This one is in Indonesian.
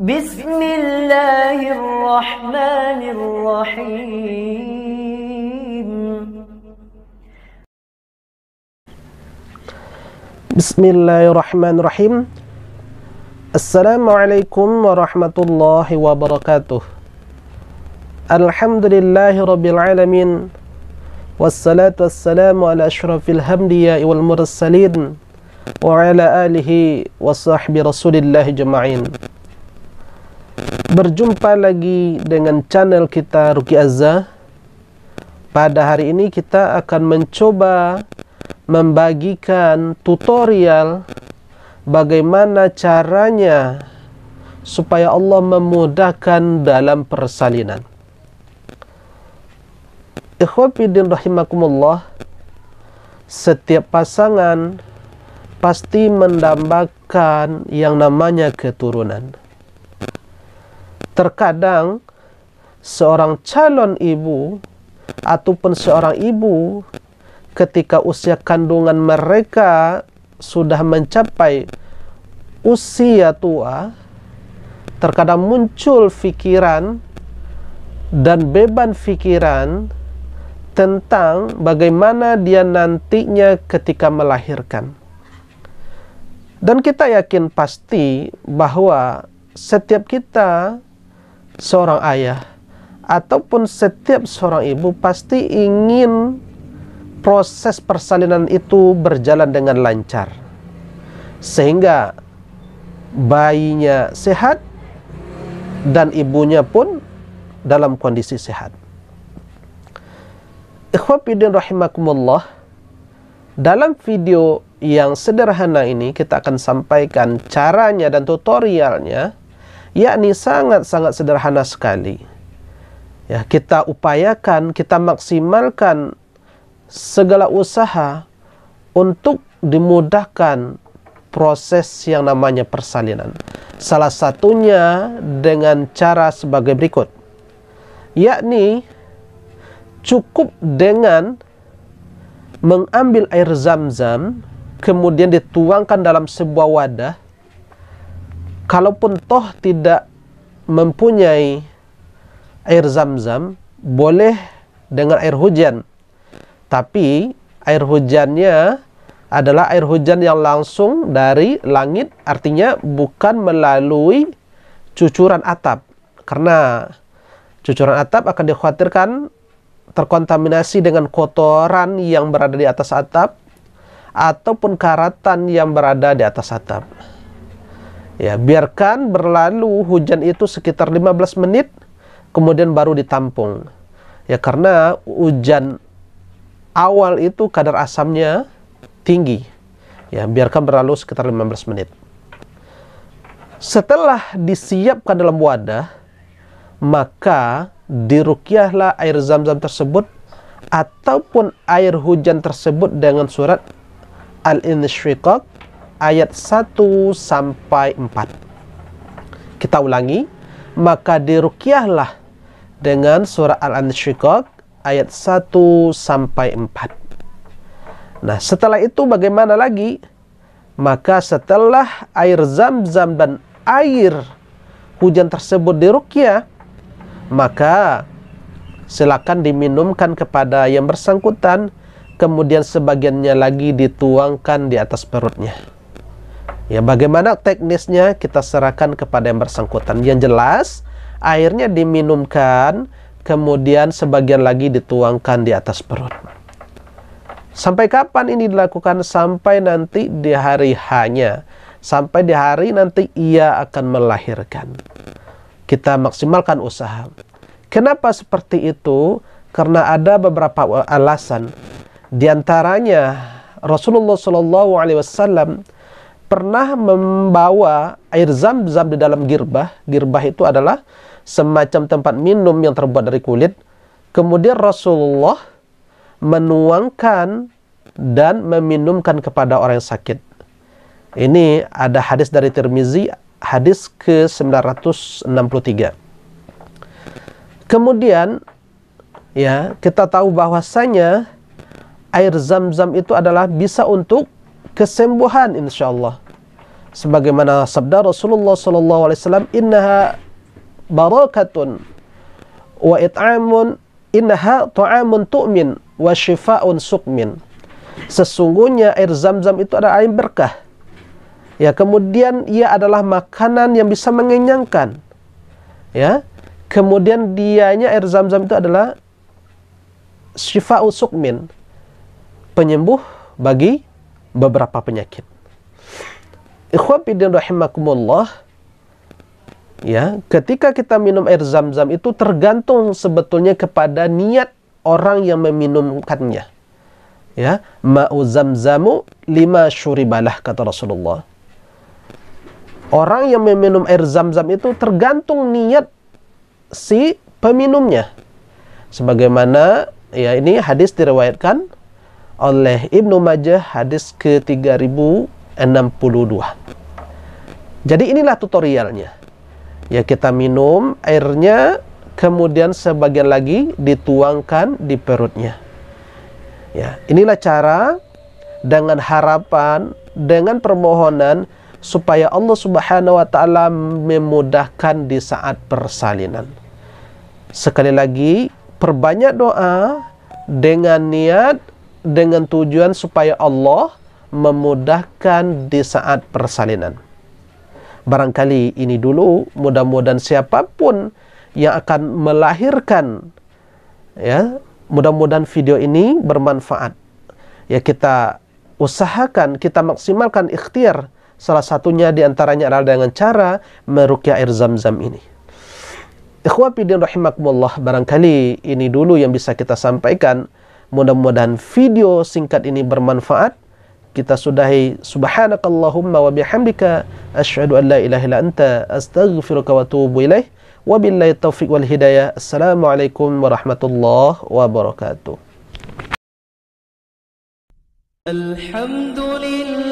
بسم الله الرحمن الرحيم بسم الله الرحمن الرحيم السلام عليكم ورحمة الله وبركاته الحمد لله رب العالمين والصلاة والسلام على أشرف الهمدية والمرسلين وعلى آله وصحب رسول الله جمعين Berjumpa lagi dengan channel kita Ruki Azza. Pada hari ini kita akan mencoba membagikan tutorial bagaimana caranya supaya Allah memudahkan dalam persalinan. Ikhwafidin rahimakumullah Setiap pasangan pasti mendambakan yang namanya keturunan terkadang seorang calon ibu ataupun seorang ibu ketika usia kandungan mereka sudah mencapai usia tua terkadang muncul pikiran dan beban pikiran tentang bagaimana dia nantinya ketika melahirkan. Dan kita yakin pasti bahwa setiap kita seorang ayah ataupun setiap seorang ibu pasti ingin proses persalinan itu berjalan dengan lancar sehingga bayinya sehat dan ibunya pun dalam kondisi sehat. Ikhwatiddin rahimakumullah dalam video yang sederhana ini kita akan sampaikan caranya dan tutorialnya yakni sangat-sangat sederhana sekali. Ya, kita upayakan, kita maksimalkan segala usaha untuk dimudahkan proses yang namanya persalinan. Salah satunya dengan cara sebagai berikut. Yakni cukup dengan mengambil air zam-zam kemudian dituangkan dalam sebuah wadah kalaupun toh tidak mempunyai air zam-zam boleh dengan air hujan tapi air hujannya adalah air hujan yang langsung dari langit artinya bukan melalui cucuran atap karena cucuran atap akan dikhawatirkan terkontaminasi dengan kotoran yang berada di atas atap ataupun karatan yang berada di atas atap. Ya, biarkan berlalu hujan itu sekitar 15 menit kemudian baru ditampung. Ya karena hujan awal itu kadar asamnya tinggi. Ya, biarkan berlalu sekitar 15 menit. Setelah disiapkan dalam wadah, maka dirukyahlah air zam-zam tersebut ataupun air hujan tersebut dengan surat Al-Insyiqaq ayat 1 sampai 4. Kita ulangi, maka dirukiahlah dengan surah Al-Anshikok ayat 1 sampai 4. Nah, setelah itu bagaimana lagi? Maka setelah air zam-zam dan air hujan tersebut dirukiah, maka silakan diminumkan kepada yang bersangkutan, kemudian sebagiannya lagi dituangkan di atas perutnya. Ya, bagaimana teknisnya kita serahkan kepada yang bersangkutan. Yang jelas, airnya diminumkan, kemudian sebagian lagi dituangkan di atas perut. Sampai kapan ini dilakukan? Sampai nanti di hari hanya. Sampai di hari nanti ia akan melahirkan. Kita maksimalkan usaha. Kenapa seperti itu? Karena ada beberapa alasan. Di antaranya Rasulullah Shallallahu Alaihi Wasallam pernah membawa air zam-zam di dalam girbah. Girbah itu adalah semacam tempat minum yang terbuat dari kulit. Kemudian Rasulullah menuangkan dan meminumkan kepada orang yang sakit. Ini ada hadis dari Tirmizi, hadis ke-963. Kemudian ya, kita tahu bahwasanya air zam-zam itu adalah bisa untuk kesembuhan insyaallah sebagaimana sabda Rasulullah sallallahu alaihi wasallam innaha barakatun wa it'amun innaha tu'amun tu'min wa syifaun suqmin sesungguhnya air zam-zam itu adalah air berkah ya kemudian ia adalah makanan yang bisa mengenyangkan ya kemudian dianya air zam-zam itu adalah syifaun suqmin penyembuh bagi beberapa penyakit. Ikhwan rahimakumullah, ya, ketika kita minum air zam-zam itu tergantung sebetulnya kepada niat orang yang meminumkannya. Ya, ma'u zam-zamu lima syuribalah kata Rasulullah. Orang yang meminum air zam-zam itu tergantung niat si peminumnya. Sebagaimana ya ini hadis diriwayatkan oleh Ibnu Majah hadis ke 3062. Jadi inilah tutorialnya. Ya kita minum airnya kemudian sebagian lagi dituangkan di perutnya. Ya, inilah cara dengan harapan, dengan permohonan supaya Allah Subhanahu wa taala memudahkan di saat persalinan. Sekali lagi, perbanyak doa dengan niat dengan tujuan supaya Allah memudahkan di saat persalinan. Barangkali ini dulu, mudah-mudahan siapapun yang akan melahirkan ya, mudah-mudahan video ini bermanfaat. Ya kita usahakan, kita maksimalkan ikhtiar salah satunya di antaranya adalah dengan cara merukyah air zam-zam ini. Ikhwah rahimakumullah, barangkali ini dulu yang bisa kita sampaikan. Mudah-mudahan video singkat ini bermanfaat. Kita sudahi subhanakallahumma wa bihamdika asyhadu an la ilaha illa anta astaghfiruka wa atubu ilaik. Wabillahi taufiq wal hidayah. Assalamualaikum warahmatullahi wabarakatuh. Alhamdulillah.